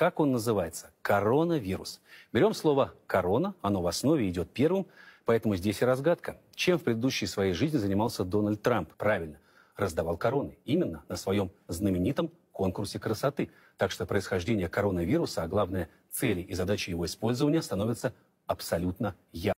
Как он называется? Коронавирус. Берем слово «корона», оно в основе идет первым, поэтому здесь и разгадка. Чем в предыдущей своей жизни занимался Дональд Трамп? Правильно, раздавал короны. Именно на своем знаменитом конкурсе красоты. Так что происхождение коронавируса, а главное цели и задачи его использования становятся абсолютно явными.